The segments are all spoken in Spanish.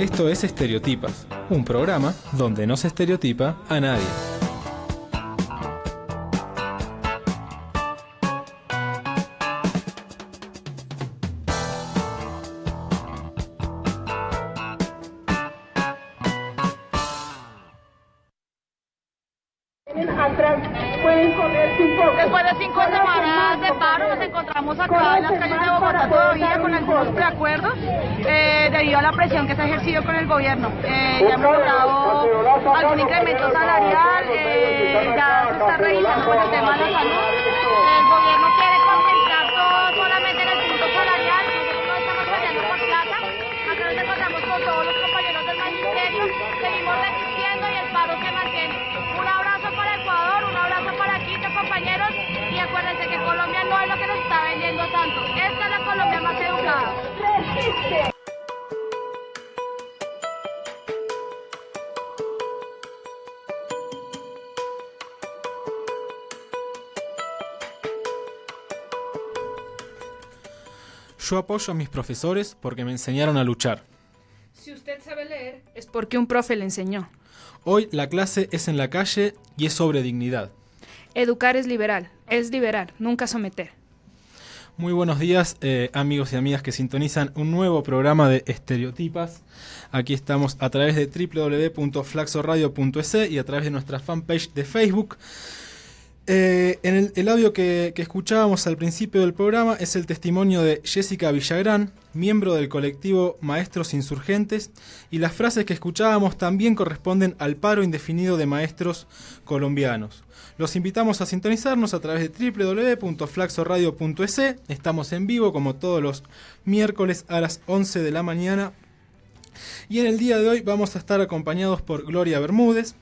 Esto es Estereotipas, un programa donde no se estereotipa a nadie. Yo apoyo a mis profesores porque me enseñaron a luchar. Si usted sabe leer, es porque un profe le enseñó. Hoy la clase es en la calle y es sobre dignidad. Educar es liberal, es liberar, nunca someter. Muy buenos días, eh, amigos y amigas que sintonizan un nuevo programa de Estereotipas. Aquí estamos a través de www.flaxoradio.es e y a través de nuestra fanpage de Facebook. Eh, en el, audio que, escuchábamos al principio del programa es el testimonio de Jessica Villagrán, miembro del colectivo Maestros Insurgentes, y las frases que escuchábamos también corresponden al paro indefinido de maestros colombianos. Los invitamos a sintonizarnos a través de www.flaxoradio.es. Estamos en vivo como todos los miércoles a las 11 de la mañana. Y en el día de hoy vamos a estar acompañados por Gloria Bermúdez,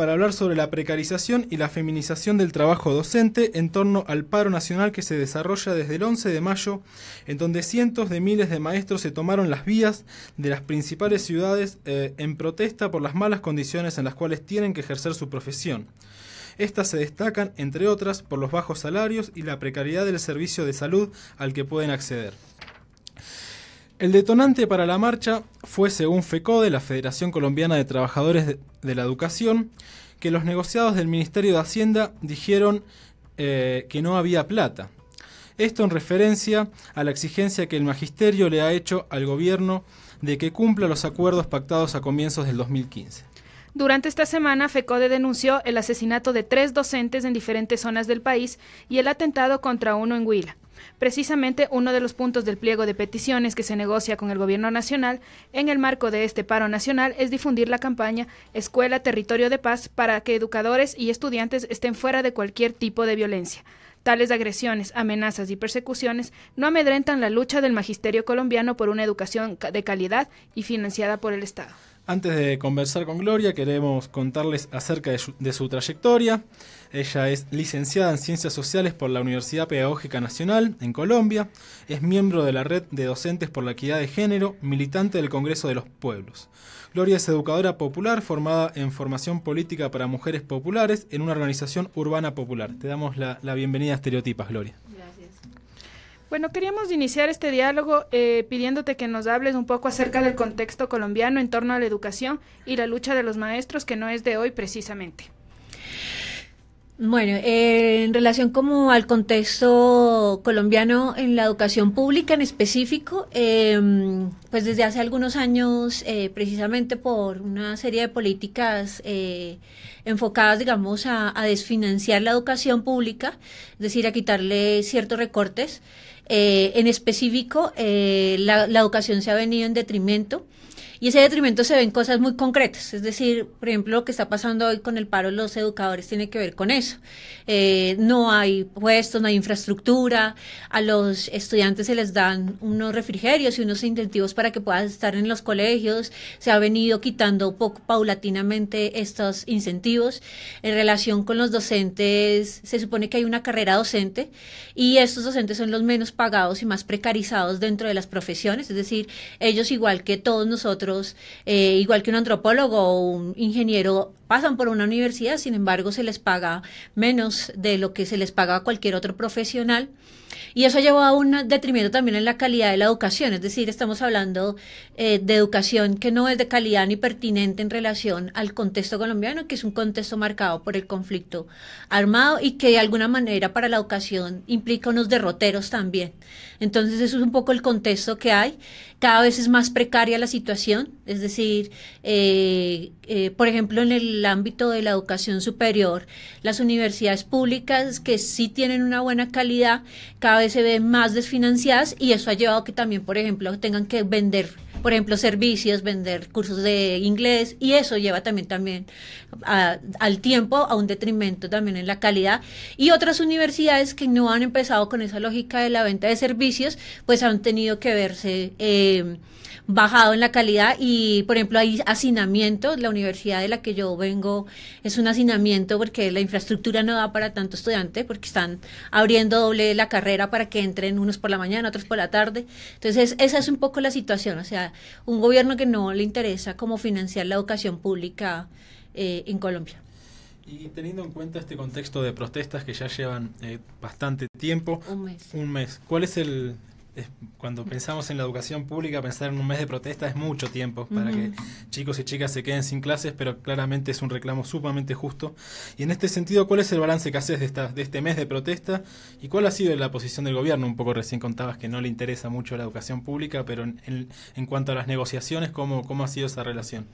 para hablar sobre la precarización y la feminización del trabajo docente en torno al paro nacional que se desarrolla desde el 11 de mayo, en donde cientos de miles de maestros se tomaron las vías de las principales ciudades eh, en protesta por las malas condiciones en las cuales tienen que ejercer su profesión. Estas se destacan, entre otras, por los bajos salarios y la precariedad del servicio de salud al que pueden acceder. El detonante para la marcha fue, según FECODE, la Federación Colombiana de Trabajadores de la Educación, que los negociados del Ministerio de Hacienda dijeron eh, que no había plata. Esto en referencia a la exigencia que el magisterio le ha hecho al gobierno de que cumpla los acuerdos pactados a comienzos del 2015. Durante esta semana, FECODE denunció el asesinato de tres docentes en diferentes zonas del país y el atentado contra uno en Huila precisamente uno de los puntos del pliego de peticiones que se negocia con el Gobierno Nacional en el marco de este paro nacional es difundir la campaña Escuela Territorio de Paz para que educadores y estudiantes estén fuera de cualquier tipo de violencia. Tales agresiones, amenazas y persecuciones no amedrentan la lucha del magisterio colombiano por una educación de calidad y financiada por el Estado. Antes de conversar con Gloria, queremos contarles acerca de su, trayectoria. Ella es licenciada en Ciencias Sociales por la Universidad Pedagógica Nacional en Colombia, es miembro de la Red de Docentes por la Equidad de Género, militante del Congreso de los Pueblos. Gloria es educadora popular formada en Formación Política para Mujeres Populares en una organización urbana popular. Te damos la, la bienvenida a Estereotipas, Gloria. Bueno, queríamos iniciar este diálogo eh, pidiéndote que nos hables un poco acerca del contexto colombiano en torno a la educación y la lucha de los maestros, que no es de hoy precisamente. Bueno, eh, en relación como al contexto colombiano en la educación pública en específico, em, pues desde hace algunos años, eh, precisamente por una serie de políticas enfocadas, digamos, a, a, desfinanciar la educación pública, es decir, a quitarle ciertos recortes, eh, en específico, eh, la, la, educación se ha venido en detrimento. Y ese detrimento se ve en cosas muy concretas, es decir, por ejemplo, lo que está pasando hoy con el paro de los educadores tiene que ver con eso. Eh, no hay puestos, no hay infraestructura, a los estudiantes se les dan unos refrigerios y unos incentivos para que puedan estar en los colegios, se ha venido quitando poco, paulatinamente estos incentivos. En relación con los docentes, se supone que hay una carrera docente y estos docentes son los menos pagados y más precarizados dentro de las profesiones, es decir, ellos igual que todos nosotros, eh, igual que un antropólogo o un ingeniero, pasan por una universidad, sin embargo se les paga menos de lo que se les paga a cualquier otro profesional. Y eso llevó a un detrimento también en la calidad de la educación, es decir, estamos hablando eh, de educación que no es de calidad ni pertinente en relación al contexto colombiano, que es un contexto marcado por el conflicto armado y que de alguna manera para la educación implica unos derroteros también. Entonces eso es un poco el contexto que hay. Cada vez es más precaria la situación, es decir, eh, eh, por ejemplo, en el ámbito de la educación superior, las universidades públicas que sí tienen una buena calidad cada vez se ven más desfinanciadas y eso ha llevado a que también, por ejemplo, tengan que vender por ejemplo, servicios, vender cursos de inglés y eso lleva también, también al tiempo a un detrimento también en la calidad. Y otras universidades que no han empezado con esa lógica de la venta de servicios, pues han tenido que verse... Eh, bajado en la calidad y por ejemplo hay hacinamiento, la universidad de la que yo vengo es un hacinamiento porque la infraestructura no da para tanto estudiante porque están abriendo doble la carrera para que entren unos por la mañana, otros por la tarde. Entonces esa es un poco la situación, o sea, un gobierno que no le interesa cómo financiar la educación pública eh, en Colombia. Y teniendo en cuenta este contexto de protestas que ya llevan eh, bastante tiempo, un mes. un mes, ¿cuál es el, cuando pensamos en la educación pública, pensar en un mes de protesta es mucho tiempo para que chicos y chicas se queden sin clases, pero claramente es un reclamo sumamente justo. Y en este sentido, ¿cuál es el balance que haces de, de este mes de protesta y cuál ha sido la posición del gobierno? Un poco recién contabas que no le interesa mucho la educación pública, pero en, cuanto a las negociaciones, ¿cómo ha sido esa relación?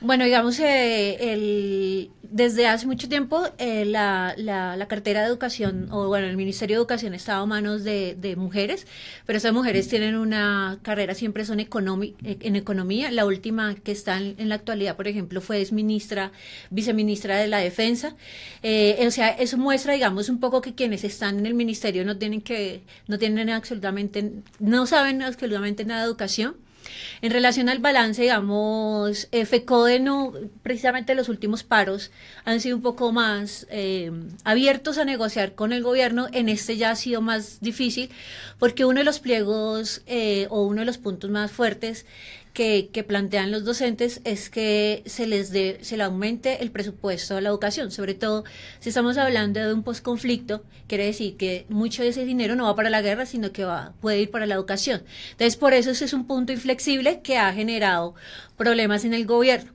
Bueno, digamos, eh, el, desde hace mucho tiempo eh, la, la, la, cartera de educación, o bueno, el Ministerio de Educación está a manos de, mujeres, pero esas mujeres mm. tienen una carrera, siempre son eh, en economía. La última que está en, la actualidad, por ejemplo, fue es ministra, viceministra de la Defensa. o sea, eso muestra, digamos, un poco que quienes están en el ministerio no tienen que, no tienen absolutamente, no saben absolutamente nada de educación en relación al balance, digamos, eh, FECODE precisamente los últimos paros han sido un poco más eh, abiertos a negociar con el gobierno. En este ya ha sido más difícil porque uno de los pliegos eh, o uno de los puntos más fuertes que, plantean los docentes es que se les dé, se le aumente el presupuesto a la educación, sobre todo si estamos hablando de un posconflicto, quiere decir que mucho de ese dinero no va para la guerra, sino que va, puede ir para la educación. Entonces, por eso ese es un punto inflexible que ha generado problemas en el gobierno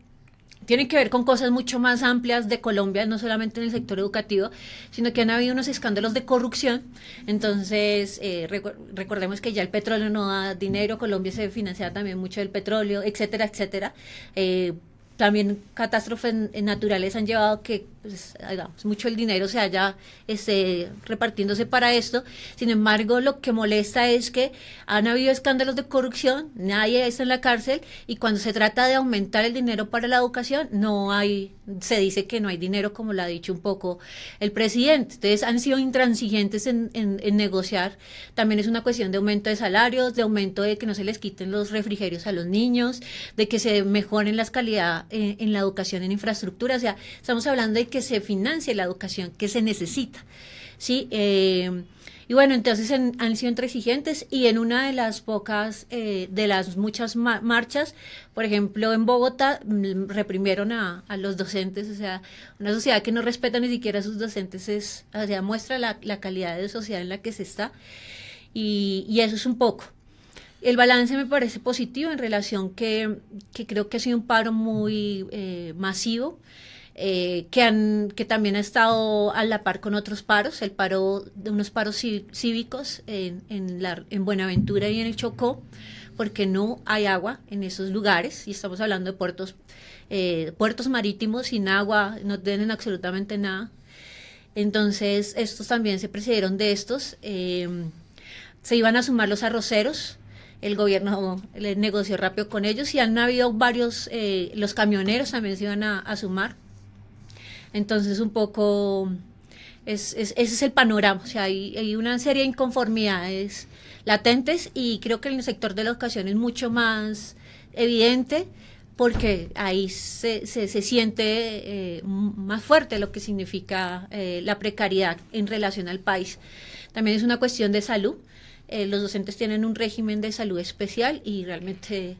tienen que ver con cosas mucho más amplias de Colombia, no solamente en el sector educativo, sino que han habido unos escándalos de corrupción. Entonces, eh, recordemos que ya el petróleo no da dinero, Colombia se financia también mucho del petróleo, etcétera, etcétera. Eh, también catástrofes naturales han llevado que pues, mucho el dinero se haya este, repartiéndose para esto. Sin embargo, lo que molesta es que han habido escándalos de corrupción, nadie está en la cárcel y cuando se trata de aumentar el dinero para la educación, no hay, se dice que no hay dinero, como lo ha dicho un poco el presidente. Entonces, han sido intransigentes en, negociar. También es una cuestión de aumento de salarios, de aumento de que no se les quiten los refrigerios a los niños, de que se mejoren las calidad en, eh, en la educación, en infraestructura. O sea, estamos hablando de que se financie la educación que se necesita. Sí, eh, y bueno, entonces han sido entre exigentes y en una de las pocas, eh, de las muchas marchas, por ejemplo, en Bogotá mm, reprimieron a, los docentes, o sea, una sociedad que no respeta ni siquiera a sus docentes, es, muestra la, calidad de sociedad en la que se está. Y, eso es un poco. El balance me parece positivo en relación que, creo que ha sido un paro muy eh, masivo. Eh, que, han, que también ha estado a la par con otros paros, el paro de unos paros cívicos en, en Buenaventura y en el Chocó, porque no hay agua en esos lugares y estamos hablando de puertos, eh, puertos marítimos sin agua, no tienen absolutamente nada. Entonces, estos también se precedieron de estos. Eh, se iban a sumar los arroceros, el gobierno negoció rápido con ellos y han habido varios, los camioneros también se iban a, sumar. Entonces, un poco ese es el panorama. O sea, hay, una serie de inconformidades latentes y creo que en el sector de la educación es mucho más evidente porque ahí se, se, siente eh, más fuerte lo que significa eh, la precariedad en relación al país. También es una cuestión de salud. Eh, los docentes tienen un régimen de salud especial y realmente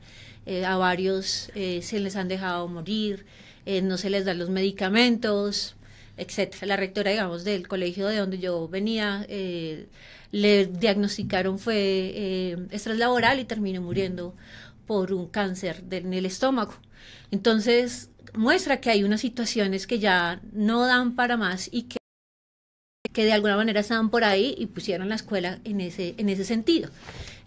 a varios se les han dejado morir. Eh, no se les dan los medicamentos, etcétera. La rectora, digamos, del colegio de donde yo venía, eh, le diagnosticaron fue eh, estrés laboral y terminó muriendo por un cáncer en el estómago. Entonces, muestra que hay unas situaciones que ya no dan para más y que, de alguna manera estaban por ahí y pusieron la escuela en ese, en ese sentido.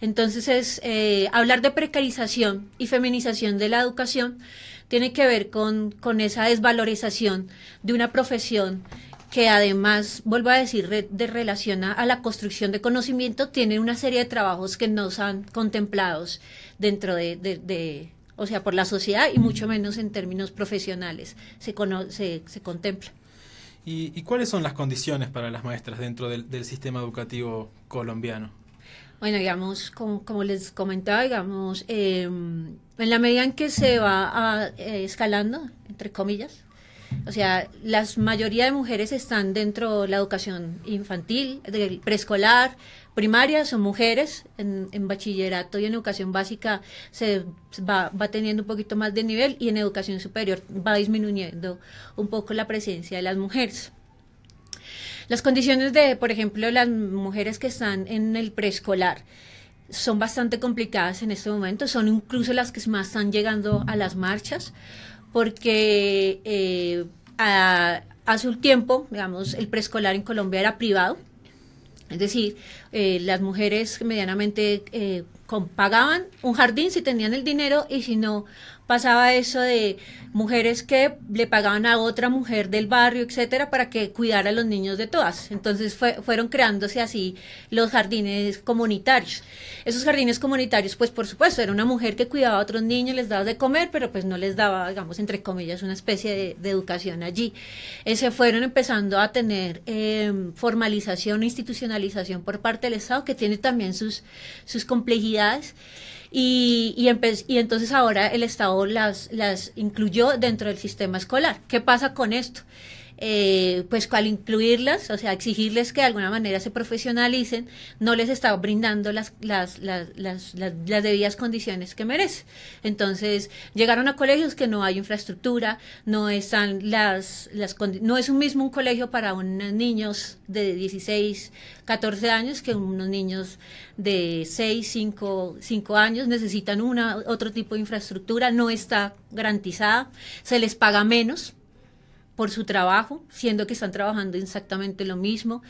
Entonces, es hablar de precarización y feminización de la educación tiene que ver con, con esa desvalorización de una profesión que además, vuelvo a decir, de relaciona a la construcción de conocimiento, tiene una serie de trabajos que no son contemplados dentro de, o sea, por la sociedad y mucho menos en términos profesionales se, se, contempla. ¿Y, cuáles son las condiciones para las maestras dentro del sistema educativo colombiano? Bueno, digamos, como, les comentaba, digamos, em, en la medida en que se va eh, escalando, entre comillas, o sea, la mayoría de mujeres están dentro de la educación infantil, preescolar, primaria, son mujeres. En, en, bachillerato y en educación básica se va, va, teniendo un poquito más de nivel y en educación superior va disminuyendo un poco la presencia de las mujeres. Las condiciones de, por ejemplo, las mujeres que están en el preescolar son bastante complicadas en este momento, son incluso las que más están llegando a las marchas, porque eh, hace un tiempo, digamos, el preescolar en Colombia era privado, es decir, eh, las mujeres medianamente eh, pagaban un jardín si tenían el dinero y si no, pasaba eso de mujeres que le pagaban a otra mujer del barrio, etcétera, para que cuidara a los niños de todas. Entonces fue, fueron creándose así los jardines comunitarios. Esos jardines comunitarios, pues por supuesto, era una mujer que cuidaba a otros niños, les daba de comer, pero pues no les daba, digamos, entre comillas, una especie de, educación allí. se fueron empezando a tener em, formalización, institucionalización por parte del Estado, que tiene también sus, sus complejidades y, y, y entonces ahora el Estado las, las incluyó dentro del sistema escolar. ¿Qué pasa con esto? Eh, pues al incluirlas, o sea, exigirles que de alguna manera se profesionalicen, no les está brindando las, las, las, las, debidas condiciones que merece. Entonces, llegaron a colegios que no hay infraestructura, no están las, las no es un mismo un colegio para unos niños de 16, 14 años que unos niños de 6, 5, 5 años necesitan una otro tipo de infraestructura, no está garantizada, se les paga menos por su trabajo, siendo que están trabajando exactamente lo mismo.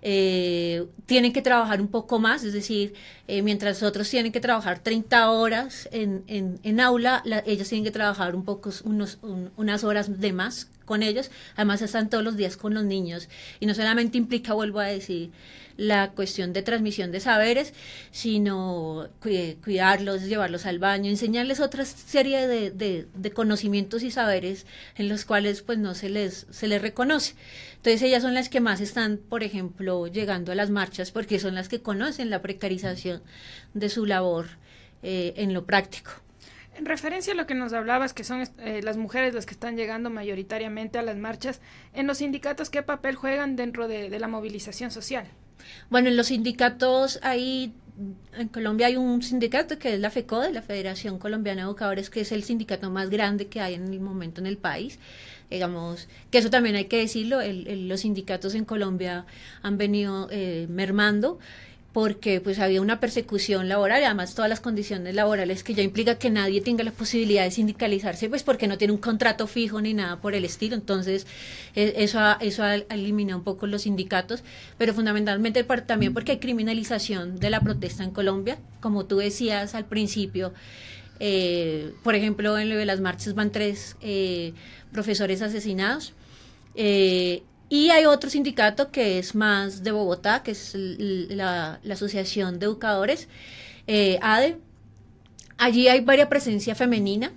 Eh, tienen que trabajar un poco más, es decir, eh, mientras otros tienen que trabajar 30 horas en, en, en aula, ellos tienen que trabajar un poco, unos, unas horas de más con ellos, además están todos los días con los niños y no solamente implica, vuelvo a decir, la cuestión de transmisión de saberes, sino eh, cuidarlos, llevarlos al baño, enseñarles otra serie de, de, conocimientos y saberes en los cuales pues no se les, se les reconoce. Entonces ellas son las que más están, por ejemplo, llegando a las marchas porque son las que conocen la precarización de su labor eh, en lo práctico. En referencia a lo que nos hablabas, que son eh, las mujeres las que están llegando mayoritariamente a las marchas, ¿en los sindicatos qué papel juegan dentro de, la movilización social? Bueno, en los sindicatos hay en Colombia hay un sindicato que es la de la Federación Colombiana de Educadores, que es el sindicato más grande que hay en el momento en el país. Digamos, que eso también hay que decirlo, los sindicatos en Colombia han venido eh, mermando porque pues había una persecución laboral y además todas las condiciones laborales que ya implica que nadie tenga la posibilidad de sindicalizarse pues porque no tiene un contrato fijo ni nada por el estilo entonces e, eso ha, eso ha eliminado un poco los sindicatos pero fundamentalmente también porque hay criminalización de la protesta en Colombia como tú decías al principio eh, por ejemplo en de las marchas van tres eh, profesores asesinados eh, y hay otro sindicato que es más de Bogotá, que es la, Asociación de Educadores, eh, ADE. Allí hay varias presencia femenina,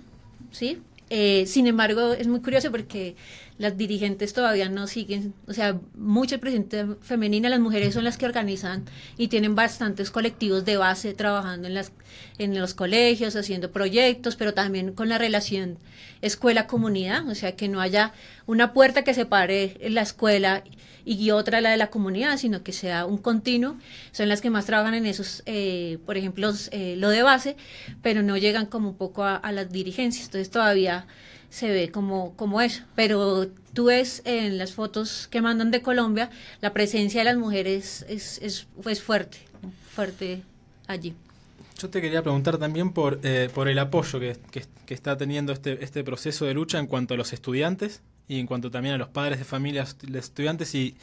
¿sí? Eh, sin embargo, es muy curioso porque las dirigentes todavía no siguen, o sea, mucha presente femenina, las mujeres son las que organizan y tienen bastantes colectivos de base trabajando en, las, en los colegios, haciendo proyectos, pero también con la relación escuela-comunidad, o sea, que no haya una puerta que separe la escuela y otra la de la comunidad, sino que sea un continuo. Son las que más trabajan en esos, eh, por ejemplo, eh, lo de base, pero no llegan como un poco a las dirigencias. Entonces todavía se ve como, como es. Pero tú ves en las fotos que mandan de Colombia, la presencia de las mujeres es, es, es fuerte, fuerte allí. Yo te quería preguntar también por, eh, por el apoyo que, que, que, está teniendo este, este proceso de lucha en cuanto a los estudiantes, y en cuanto también a los padres de familias de estudiantes y,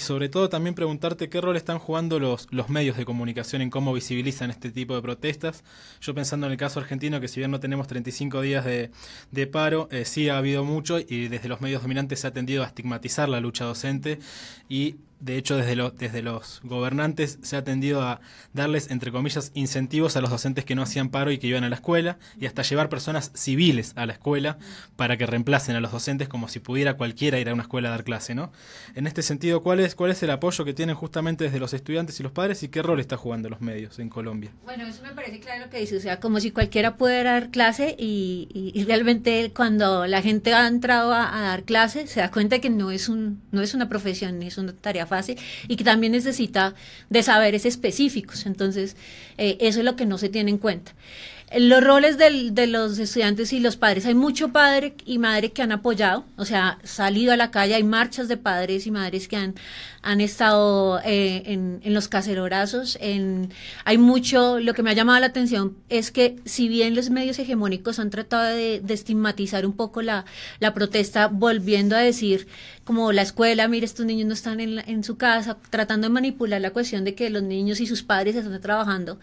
sobre todo también preguntarte qué rol están jugando los, los medios de comunicación en cómo visibilizan este tipo de protestas. Yo pensando en el caso argentino, que si bien no tenemos 35 días de, paro, eh, sí ha habido mucho y desde los medios dominantes se ha tendido a estigmatizar la lucha docente y de hecho, desde, lo, desde los gobernantes se ha tendido a darles, entre comillas, incentivos a los docentes que no hacían paro y que iban a la escuela, y hasta llevar personas civiles a la escuela para que reemplacen a los docentes como si pudiera cualquiera ir a una escuela a dar clase, ¿no? En este sentido, ¿cuál es, cuál es el apoyo que tienen justamente desde los estudiantes y los padres y qué rol está jugando los medios en Colombia? Bueno, eso me parece claro lo que dice, o sea, como si cualquiera pudiera dar clase y, realmente cuando la gente ha entrado a, dar clase se da cuenta que no es, un, no es una profesión, es una tarea y que también necesita de saberes específicos. Entonces, eh, eso es lo que no se tiene en cuenta. Los roles de los estudiantes y los padres, hay mucho padre y madre que han apoyado, o sea, salido a la calle, hay marchas de padres y madres que han, han estado eh, en, en, los cacerorazos en, hay mucho, lo que me ha llamado la atención es que si bien los medios hegemónicos han tratado de, estigmatizar un poco la, la protesta, volviendo a decir, como la escuela, mire, estos niños no están en, en, su casa, tratando de manipular la cuestión de que los niños y sus padres están trabajando.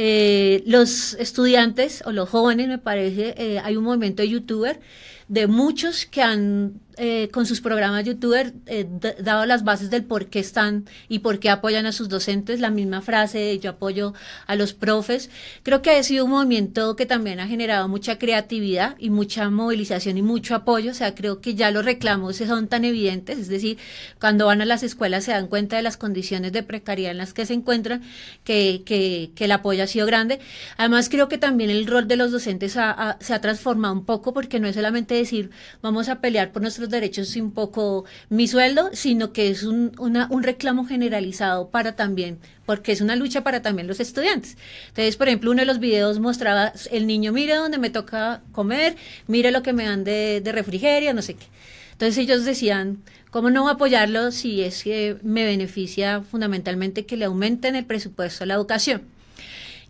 Eh, los estudiantes estudiantes o los jóvenes, me parece, eh, hay un movimiento de youtuber de muchos que han eh, con sus programas youtuber eh, dado las bases del por qué están y por qué apoyan a sus docentes, la misma frase de yo apoyo a los profes. Creo que ha sido un movimiento que también ha generado mucha creatividad y mucha movilización y mucho apoyo, o sea, creo que ya los reclamos son tan evidentes, es decir, cuando van a las escuelas se dan cuenta de las condiciones de precariedad en las que se encuentran, que, que, que el apoyo ha sido grande. Además, creo que también el rol de los docentes se ha transformado un poco porque no es solamente decir vamos a pelear por nuestros derechos sin un poco mi sueldo, sino que es un, un reclamo generalizado para también, porque es una lucha para también los estudiantes. Entonces, por ejemplo, uno de los videos mostraba el niño, mire dónde me toca comer, mire lo que me dan de, de refrigerio, no sé qué. Entonces ellos decían, ¿cómo no apoyarlo si es que me beneficia fundamentalmente que le aumenten el presupuesto a la educación?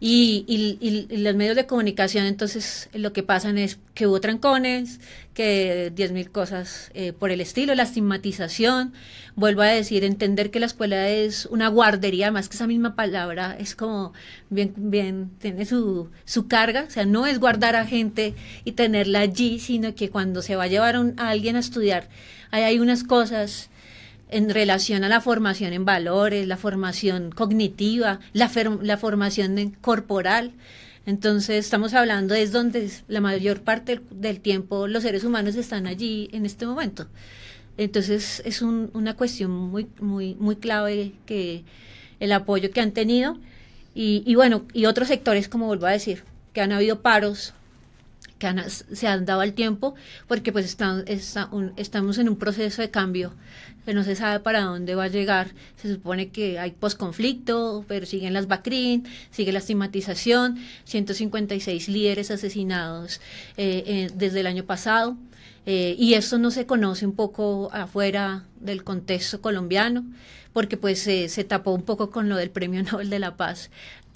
Y, los medios de comunicación, entonces, lo que pasan es que hubo trancones, que 10.000 cosas eh, por el estilo, la estigmatización. Vuelvo a decir, entender que la escuela es una guardería, más que esa misma palabra, es como bien, bien, tiene su, su carga. O sea, no es guardar a gente y tenerla allí, sino que cuando se va a llevar a alguien a estudiar, ahí hay unas cosas en relación a la formación en valores, la formación cognitiva, la, la formación corporal. Entonces estamos hablando es donde la mayor parte del tiempo los seres humanos están allí en este momento. Entonces es una cuestión muy, muy, muy clave que el apoyo que han tenido y, bueno, y otros sectores, como vuelvo a decir, que han habido paros, que se han dado al tiempo, porque pues están, estamos en un proceso de cambio que no se sabe para dónde va a llegar. Se supone que hay posconflicto, pero siguen las BACRIN, sigue la estigmatización, 156 líderes asesinados eh, eh, desde el año pasado. Eh, y esto no se conoce un poco afuera del contexto colombiano, porque pues se tapó un poco con lo del Premio Nobel de la Paz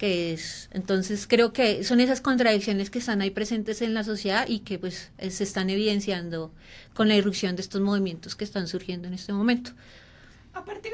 es, entonces creo que son esas contradicciones que están ahí presentes en la sociedad y que pues eh, se están evidenciando con la irrupción de estos movimientos que están surgiendo en este momento. A partir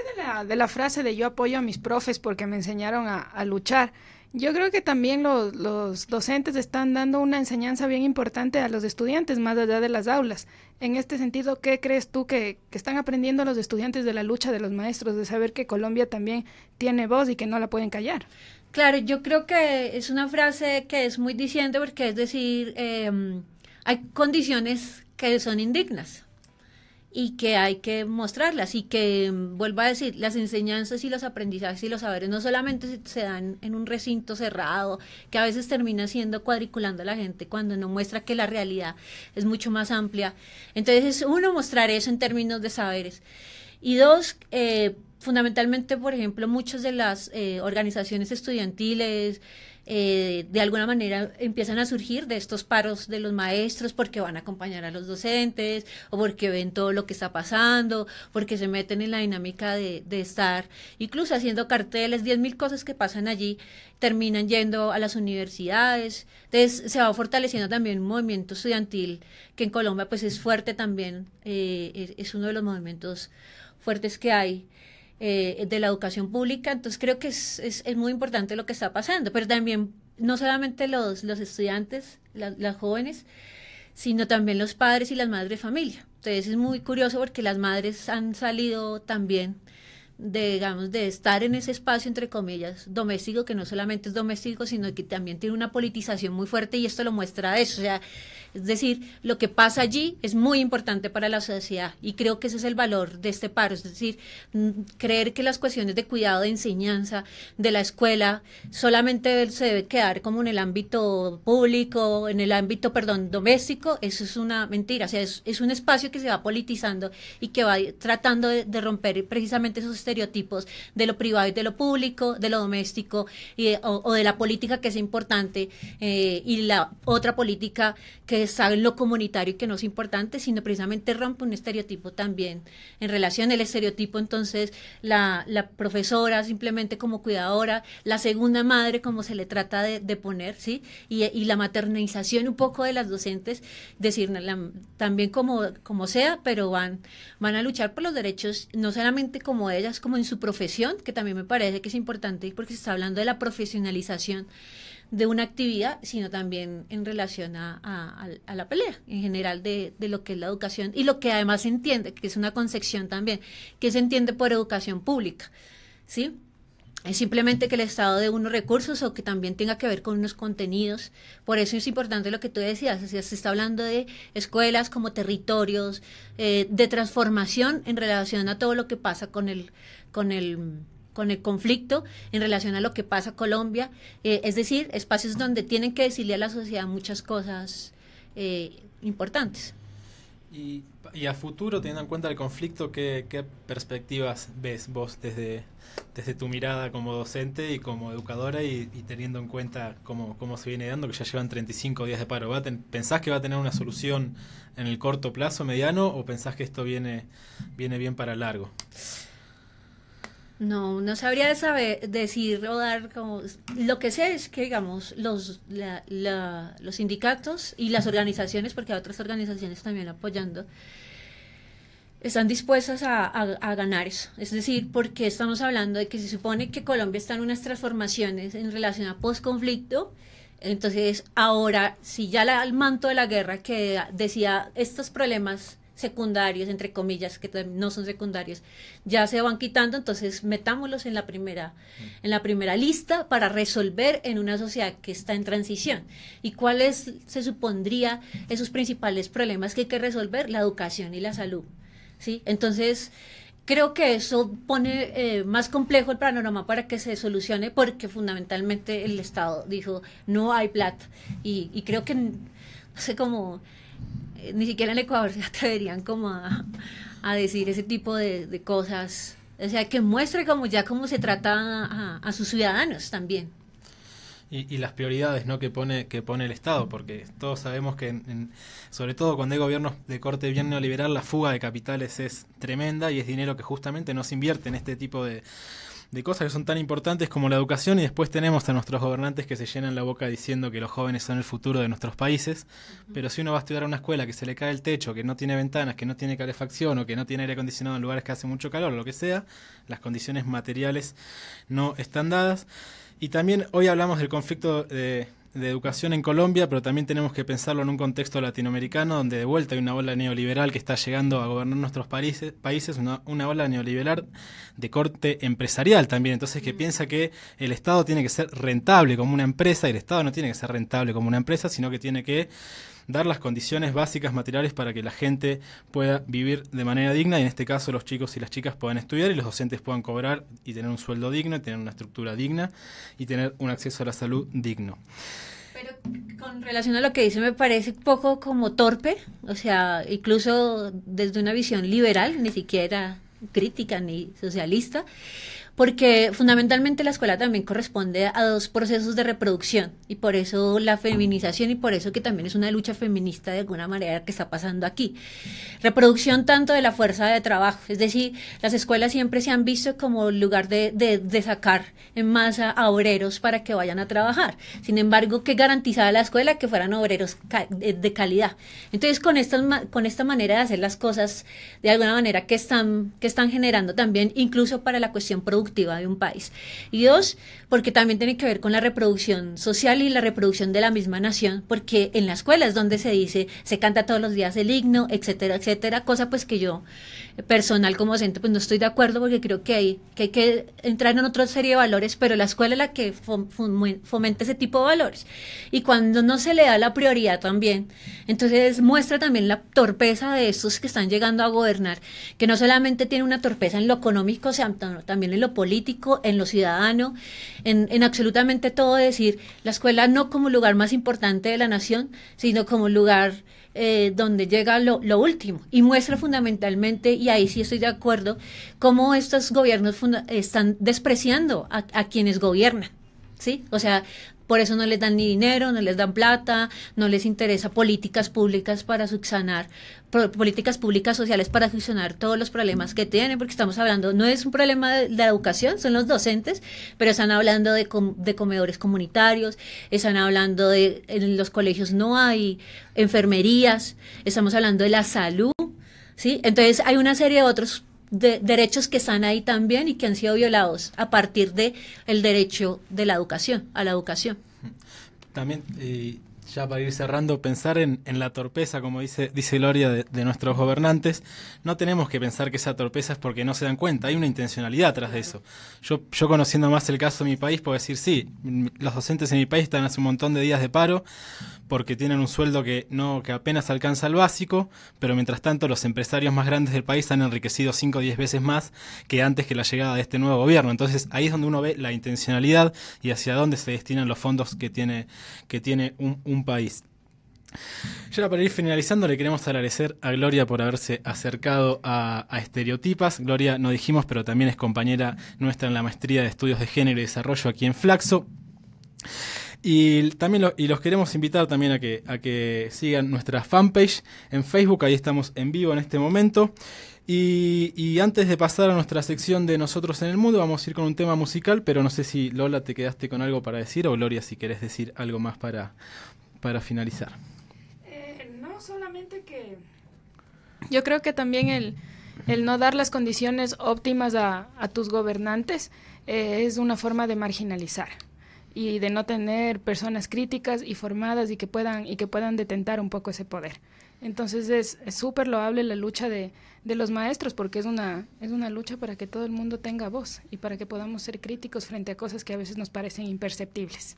de la, frase de yo apoyo a mis profes porque me enseñaron a, luchar, yo creo que también los, docentes están dando una enseñanza bien importante a los estudiantes más allá de las aulas. En este sentido, ¿qué crees tú que, están aprendiendo los estudiantes de la lucha de los maestros, de saber que Colombia también tiene voz y que no la pueden callar? Claro, yo creo que es una frase que es muy diciendo, porque es decir, em, hay condiciones que son indignas y que hay que mostrarlas y que, em, vuelvo a decir, las enseñanzas y los aprendizajes y los saberes no solamente se dan en un recinto cerrado, que a veces termina siendo cuadriculando a la gente cuando no muestra que la realidad es mucho más amplia. Entonces, uno, mostrar eso en términos de saberes. Y dos, eh, fundamentalmente, por ejemplo, muchas de las eh, organizaciones estudiantiles eh, de alguna manera empiezan a surgir de estos paros de los maestros porque van a acompañar a los docentes o porque ven todo lo que está pasando, porque se meten en la dinámica de, estar incluso haciendo carteles, 10.000 cosas que pasan allí, terminan yendo a las universidades. Entonces se va fortaleciendo también un movimiento estudiantil que en Colombia pues es fuerte también, eh, es uno de los movimientos fuertes que hay. Eh, de la educación pública. Entonces creo que es, muy importante lo que está pasando, pero también no solamente los, los estudiantes, las jóvenes, sino también los padres y las madres de familia. Entonces es muy curioso porque las madres han salido también de, digamos, de estar en ese espacio, entre comillas, doméstico, que no solamente es doméstico, sino que también tiene una politización muy fuerte y esto lo muestra eso. es decir, lo que pasa allí es muy importante para la sociedad y creo que ese es el valor de este paro. Es decir, mm, creer que las cuestiones de cuidado, de enseñanza, de la escuela, solamente se debe quedar como en el ámbito público, en el ámbito, perdón, doméstico, eso es una mentira. O sea, es, un espacio que se va politizando y que va tratando de, de romper precisamente esos estereotipos de lo privado y de lo público, de lo doméstico eh, o, de la política que es importante eh, y la otra política que es lo comunitario y que no es importante, sino precisamente rompe un estereotipo también. En relación al estereotipo, entonces, la, profesora simplemente como cuidadora, la segunda madre como se le trata de, poner, ¿sí? Y, la maternización un poco de las docentes, decir, también como, como sea, pero van, van a luchar por los derechos, no solamente como ellas, pues, como en su profesión, que también me parece que es importante porque se está hablando de la profesionalización de una actividad, sino también en relación a, la pelea en general de, de, lo que es la educación y lo que además se entiende, que es una concepción también, que se entiende por educación pública. ¿sí? es simplemente que el estado de unos recursos o que también tenga que ver con unos contenidos. Por eso es importante lo que tú decías, se está hablando de escuelas como territorios, eh, de transformación en relación a todo lo que pasa con el, con el con el conflicto en relación a lo que pasa Colombia, eh, es decir, espacios donde tienen que decirle a la sociedad muchas cosas eh, importantes. Y, a futuro, teniendo en cuenta el conflicto, ¿qué, perspectivas ves vos desde, desde tu mirada como docente y como educadora y, teniendo en cuenta cómo, cómo, se viene dando, que ya llevan 35 días de paro? ¿Pensás que va a tener una solución en el corto plazo, mediano, o pensás que esto viene, viene bien para largo? No, no sabría saber, decir o dar como... Lo que sé es que, digamos, los, los sindicatos y las organizaciones, porque hay otras organizaciones también apoyando, están dispuestas a, ganar eso. Es decir, porque estamos hablando de que se supone que Colombia está en unas transformaciones en relación a post-conflicto, entonces ahora, si ya la, el manto de la guerra que decía estos problemas secundarios, entre comillas, que no son secundarios, ya se van quitando, entonces metámoslos en la primera, mm. en la primera lista para resolver en una sociedad que está en transición. ¿Y cuáles se supondría esos principales problemas que hay que resolver? La educación y la salud. ¿sí? Entonces, creo que eso pone eh, más complejo el panorama para que se solucione porque fundamentalmente el Estado dijo no hay plata y, y creo que no sé cómo eh, ni siquiera en Ecuador se atreverían como a, decir ese tipo de, cosas. O sea, que muestre como ya cómo se trata a, sus ciudadanos también. Y, las prioridades ¿no? que pone que pone el Estado, porque todos sabemos que, sobre todo cuando hay gobiernos de corte bien neoliberal, la fuga de capitales es tremenda y es dinero que justamente no se invierte en este tipo de, de cosas que son tan importantes como la educación y después tenemos a nuestros gobernantes que se llenan la boca diciendo que los jóvenes son el futuro de nuestros países, pero si uno va a estudiar a una escuela que se le cae el techo, que no tiene ventanas, que no tiene calefacción o que no tiene aire acondicionado en lugares que hace mucho calor, lo que sea, las condiciones materiales no están dadas. Y también hoy hablamos del conflicto de de educación en Colombia, pero también tenemos que pensarlo en un contexto latinoamericano donde de vuelta hay una ola neoliberal que está llegando a gobernar nuestros países, una, ola neoliberal de corte empresarial también, entonces que mm. piensa que el Estado tiene que ser rentable como una empresa, y el Estado no tiene que ser rentable como una empresa, sino que tiene que dar las condiciones básicas materiales para que la gente pueda vivir de manera digna y en este caso los chicos y las chicas puedan estudiar y los docentes puedan cobrar y tener un sueldo digno, tener una estructura digna y tener un acceso a la salud digno. Pero con relación a lo que dice, me parece poco como torpe, o sea, incluso desde una visión liberal, ni siquiera crítica ni socialista, porque fundamentalmente la escuela también corresponde a dos procesos de reproducción y por eso la feminización y por eso que también es una lucha feminista de alguna manera que está pasando aquí. Reproducción tanto de la fuerza de trabajo, es decir, las escuelas siempre se han visto como lugar de, de, sacar en masa a obreros para que vayan a trabajar. Sin embargo, ¿qué garantizaba la escuela? Que fueran obreros de, calidad. Entonces, con, estas, con esta manera de hacer las cosas, de alguna manera que están, que están generando también, incluso para la cuestión productiva, de un país. Y dos, porque también tiene que ver con la reproducción social y la reproducción de la misma nación, porque en la escuela es donde se dice, se canta todos los días el himno, etcétera, etcétera, cosa pues que yo eh, personal como docente pues no estoy de acuerdo porque creo que hay que, entrar en otra serie de valores, pero la escuela es la que fomenta ese tipo de valores. Y cuando no se le da la prioridad también, entonces muestra también la torpeza de estos que están llegando a gobernar, que no solamente tiene una torpeza en lo económico, sino también en lo político, en lo ciudadano, en, absolutamente todo, decir la escuela no como lugar más importante de la nación, sino como lugar eh, donde llega lo, último y muestra fundamentalmente, y ahí sí estoy de acuerdo, cómo estos gobiernos están despreciando a, quienes gobiernan. ¿Sí? O sea, por eso no les dan ni dinero, no les dan plata, no les interesa políticas públicas para subsanar políticas públicas sociales para solucionar todos los problemas que tienen, porque estamos hablando, no es un problema de la educación, son los docentes, pero están hablando de, de comedores comunitarios, están hablando de en los colegios no hay enfermerías, estamos hablando de la salud, ¿sí? Entonces hay una serie de otros derechos que están ahí también y que han sido violados a partir de el derecho de la educación, a la educación. También eh, ya para ir cerrando, pensar en, la torpeza, como dice, dice Gloria, de, nuestros gobernantes, no tenemos que pensar que esa torpeza es porque no se dan cuenta, hay una intencionalidad atrás de eso. Yo, yo conociendo más el caso de mi país, puedo decir, sí, los docentes en mi país están hace un montón de días de paro porque tienen un sueldo que, no, que apenas alcanza el básico, pero mientras tanto los empresarios más grandes del país han enriquecido 5 o 10 veces más que antes que la llegada de este nuevo gobierno. Entonces ahí es donde uno ve la intencionalidad y hacia dónde se destinan los fondos que tiene, que tiene un país. Ya para ir finalizando, le queremos agradecer a Gloria por haberse acercado a, Estereotipas. Gloria, no dijimos, pero también es compañera nuestra en la maestría de estudios de género y desarrollo aquí en Flaxo. Y también y los queremos invitar también a que, a que sigan nuestra fanpage en Facebook, ahí estamos en vivo en este momento. Y, y, antes de pasar a nuestra sección de Nosotros en el Mundo, vamos a ir con un tema musical, pero no sé si Lola te quedaste con algo para decir o Gloria si querés decir algo más para, para finalizar? Eh, no, solamente que yo creo que también el, el no dar las condiciones óptimas a, tus gobernantes eh, es una forma de marginalizar y de no tener personas críticas y formadas y que puedan y que puedan detentar un poco ese poder. Entonces es súper loable la lucha de, de, los maestros porque es una, es una lucha para que todo el mundo tenga voz y para que podamos ser críticos frente a cosas que a veces nos parecen imperceptibles.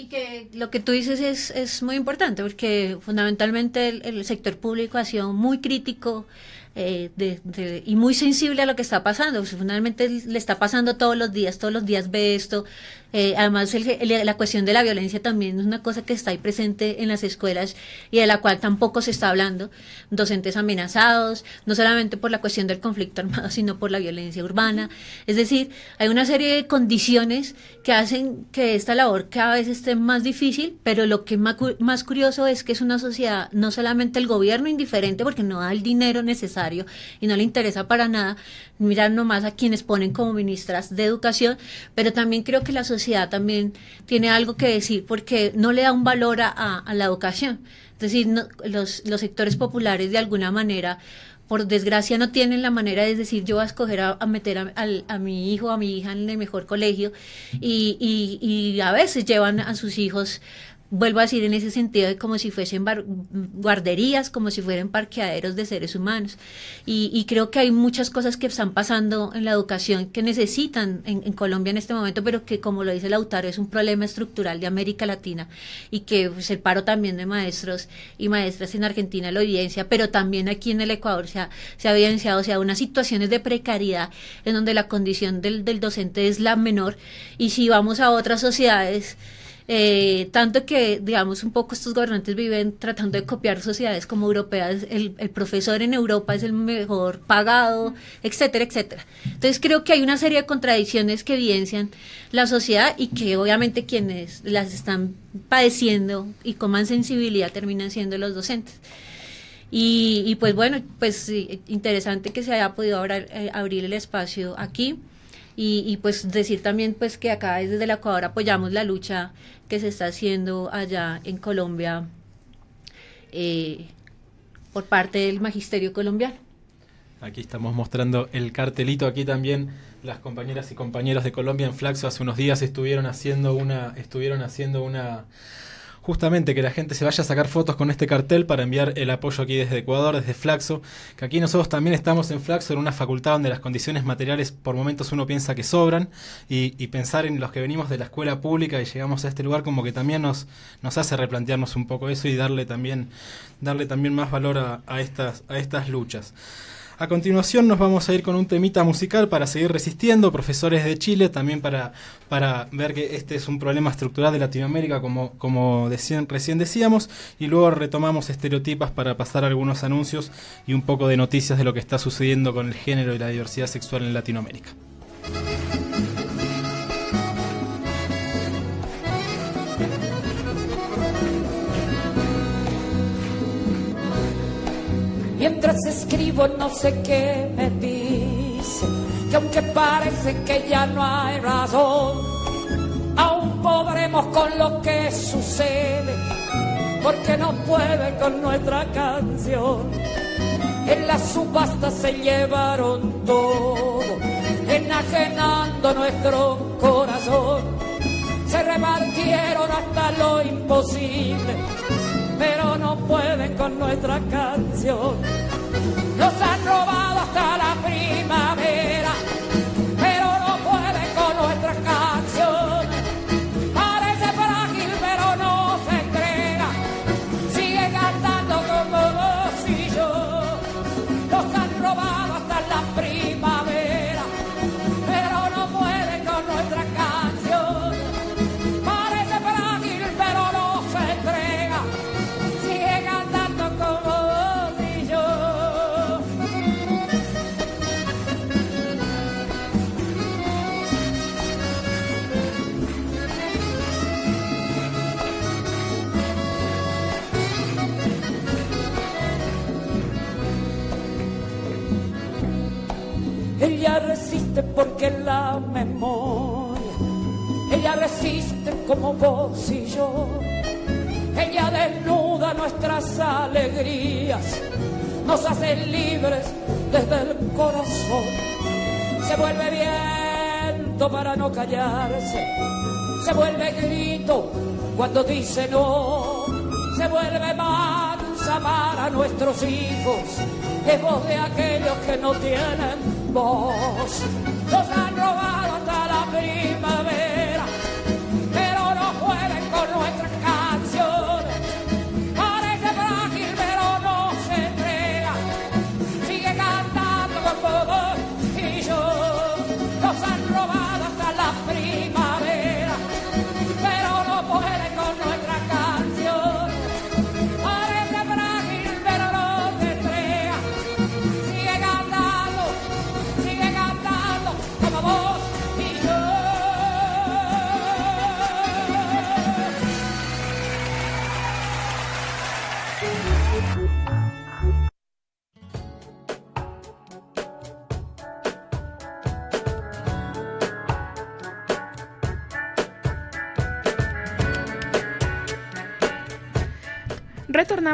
Y que lo que tú dices es, es muy importante, porque fundamentalmente el, sector público ha sido muy crítico eh, y muy sensible a lo que está pasando. Pues, finalmente le está pasando todos los días, todos los días ve esto, eh, además, la cuestión de la violencia también es una cosa que está ahí presente en las escuelas y de la cual tampoco se está hablando. Docentes amenazados, no solamente por la cuestión del conflicto armado, sino por la violencia urbana. Es decir, hay una serie de condiciones que hacen que esta labor cada vez esté más difícil, pero lo que más, más curioso es que es una sociedad, no solamente el gobierno indiferente, porque no da el dinero necesario y no le interesa para nada mirar nomás a quienes ponen como ministras de educación, pero también creo que la sociedad también tiene algo que decir porque no le da un valor a, la educación. Es decir, los, los sectores populares de alguna manera por desgracia no tienen la manera de decir yo voy a escoger a, meter a, mi hijo, a mi hija en el mejor colegio y, y, y a veces llevan a sus hijos vuelvo a decir en ese sentido de como si fuesen guarderías, como si fueran parqueaderos de seres humanos. Y, creo que hay muchas cosas que están pasando en la educación que necesitan en, Colombia en este momento, pero que como lo dice Lautaro, es un problema estructural de América Latina y que se pues, el paro también de maestros y maestras en Argentina lo evidencia, pero también aquí en el Ecuador se ha, se ha evidenciado, o sea, unas situaciones de precariedad en donde la condición del, del docente es la menor y si vamos a otras sociedades, eh, tanto que, digamos, un poco estos gobernantes viven tratando de copiar sociedades como europeas, el, profesor en Europa es el mejor pagado, etcétera, etcétera. Entonces creo que hay una serie de contradicciones que evidencian la sociedad y que obviamente quienes las están padeciendo y con más sensibilidad terminan siendo los docentes. Y, pues bueno, pues interesante que se haya podido eh, abrir el espacio aquí. Y, pues decir también pues que acá desde la Ecuador apoyamos la lucha que se está haciendo allá en Colombia eh, por parte del magisterio colombiano. Aquí estamos mostrando el cartelito, aquí también las compañeras y compañeros de Colombia en Flaxo hace unos días estuvieron haciendo una, estuvieron haciendo una justamente que la gente se vaya a sacar fotos con este cartel para enviar el apoyo aquí desde Ecuador, desde Flaxo, que aquí nosotros también estamos en Flaxo, en una facultad donde las condiciones materiales por momentos uno piensa que sobran, y, pensar en los que venimos de la escuela pública y llegamos a este lugar como que también nos, nos hace replantearnos un poco eso y darle también, darle también más valor a estas, a estas luchas. A continuación nos vamos a ir con un temita musical para seguir resistiendo, profesores de Chile, también para, para ver que este es un problema estructural de Latinoamérica, como, como recién decíamos, y luego retomamos estereotipas para pasar algunos anuncios y un poco de noticias de lo que está sucediendo con el género y la diversidad sexual en Latinoamérica. Mientras escribo no sé qué me dice, que aunque parece que ya no hay razón, aún podremos con lo que sucede, porque no puede con nuestra canción. En la subasta se llevaron todo, enajenando nuestro corazón. Se repartieron hasta lo imposible pero no pueden con nuestra canción. Nos han robado hasta la primavera. porque la memoria, ella resiste como vos y yo, ella desnuda nuestras alegrías, nos hace libres desde el corazón, se vuelve viento para no callarse, se vuelve grito cuando dice no, se vuelve mansa para nuestros hijos, es voz de aquellos que no tienen Boss.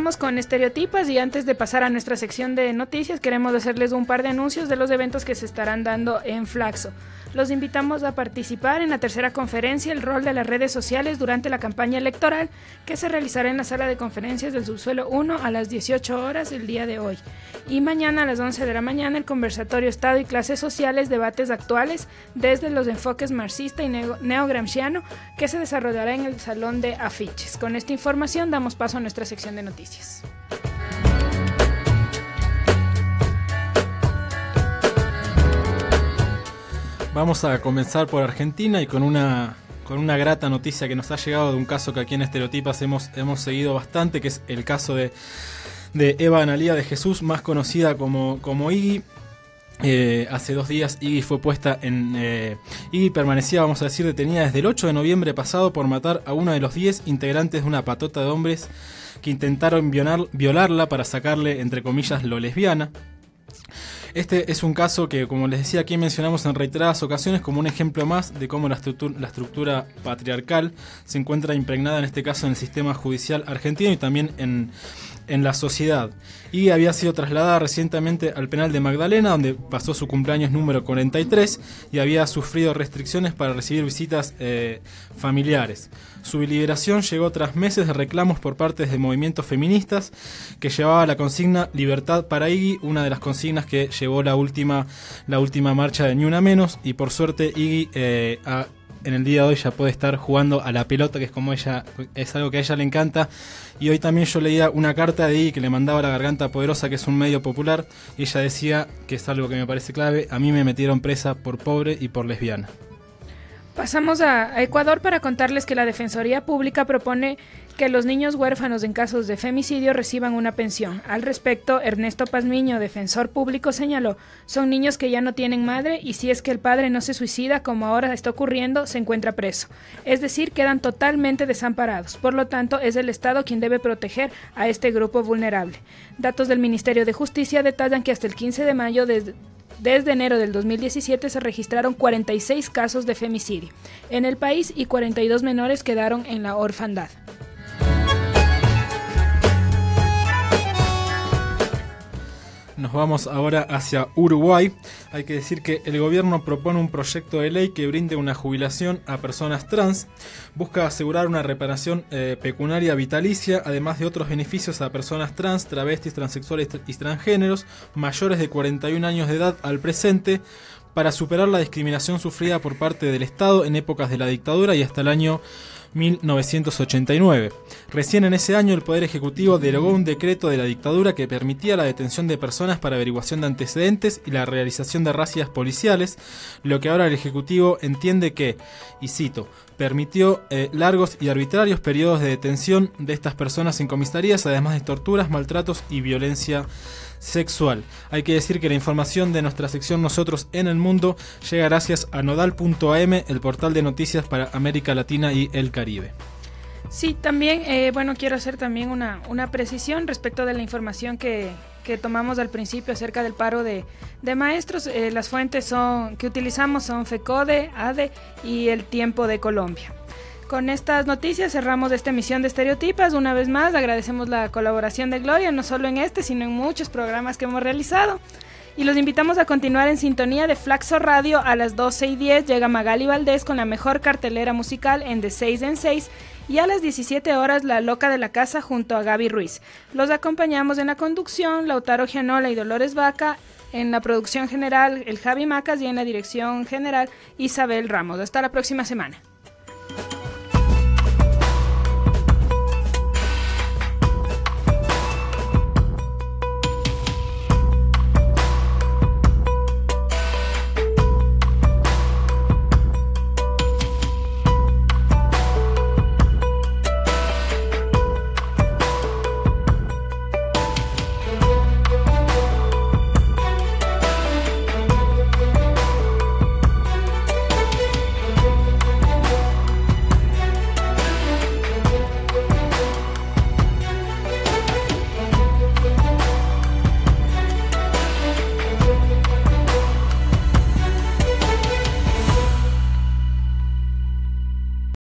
estamos con estereotipas y antes de pasar a nuestra sección de noticias queremos hacerles un par de anuncios de los eventos que se estarán dando en Flaxo. Los invitamos a participar en la tercera conferencia El rol de las redes sociales durante la campaña electoral que se realizará en la sala de conferencias del subsuelo 1 a las 18 horas el día de hoy. Y mañana a las 11 de la mañana el conversatorio Estado y clases sociales, debates actuales desde los enfoques marxista y neogramsciano que se desarrollará en el salón de afiches. Con esta información damos paso a nuestra sección de noticias. Vamos a comenzar por Argentina y con una, con una grata noticia que nos ha llegado de un caso que aquí en Estereotipas hemos, hemos seguido bastante, que es el caso de, Eva Analía de Jesús, más conocida como, como Iggy. Eh, hace dos días Iggy fue puesta en... Eh, Iggy permanecía, vamos a decir, detenida desde el 8 de noviembre pasado por matar a uno de los 10 integrantes de una patota de hombres que intentaron violarla para sacarle, entre comillas, lo lesbiana. Este es un caso que, como les decía, aquí mencionamos en reiteradas ocasiones como un ejemplo más de cómo la estructura, patriarcal se encuentra impregnada en este caso en el sistema judicial argentino y también en en la sociedad y había sido trasladada recientemente al penal de Magdalena, donde pasó su cumpleaños número 43 y había sufrido restricciones para recibir visitas eh, familiares. Su liberación llegó tras meses de reclamos por parte de movimientos feministas que llevaba la consigna Libertad para Iggy, una de las consignas que llevó la última, la última marcha de Ni Una Menos, y por suerte Iggy ha eh, en el día de hoy ya puede estar jugando a la pelota, que es como ella, es algo que a ella le encanta. Y hoy también yo leía una carta de I que le mandaba a la Garganta Poderosa, que es un medio popular, y ella decía, que es algo que me parece clave, a mí me metieron presa por pobre y por lesbiana. Pasamos a Ecuador para contarles que la Defensoría Pública propone que los niños huérfanos en casos de femicidio reciban una pensión. Al respecto, Ernesto Pazmiño, defensor público, señaló, son niños que ya no tienen madre y si es que el padre no se suicida, como ahora está ocurriendo, se encuentra preso. Es decir, quedan totalmente desamparados. Por lo tanto, es el Estado quien debe proteger a este grupo vulnerable. Datos del Ministerio de Justicia detallan que hasta el 15 de mayo de desde enero del 2017 se registraron 46 casos de femicidio en el país y 42 menores quedaron en la orfandad. vamos ahora hacia Uruguay. Hay que decir que el gobierno propone un proyecto de ley que brinde una jubilación a personas trans, busca asegurar una reparación eh, pecunaria vitalicia, además de otros beneficios a personas trans, travestis, transexuales y transgéneros mayores de 41 años de edad al presente para superar la discriminación sufrida por parte del Estado en épocas de la dictadura y hasta el año 1989. Recién en ese año el Poder Ejecutivo derogó un decreto de la dictadura que permitía la detención de personas para averiguación de antecedentes y la realización de racias policiales, lo que ahora el Ejecutivo entiende que, y cito, permitió eh, largos y arbitrarios periodos de detención de estas personas en comisarías, además de torturas, maltratos y violencia sexual. Hay que decir que la información de nuestra sección Nosotros en el Mundo llega gracias a nodal.am, el portal de noticias para América Latina y el Caribe. Sí, también, eh, bueno, quiero hacer también una, precisión respecto de la información que, tomamos al principio acerca del paro de, maestros. Eh, las fuentes son, que utilizamos son FECODE, ADE y El Tiempo de Colombia. Con estas noticias cerramos esta emisión de Estereotipas. Una vez más agradecemos la colaboración de Gloria, no solo en este, sino en muchos programas que hemos realizado. Y los invitamos a continuar en sintonía de Flaxo Radio a las 12 y 10. Llega Magali Valdés con la mejor cartelera musical en De 6 en 6 y a las 17 horas La Loca de la Casa junto a Gaby Ruiz. Los acompañamos en la conducción Lautaro Gianola y Dolores Vaca, en la producción general el Javi Macas y en la dirección general Isabel Ramos. Hasta la próxima semana.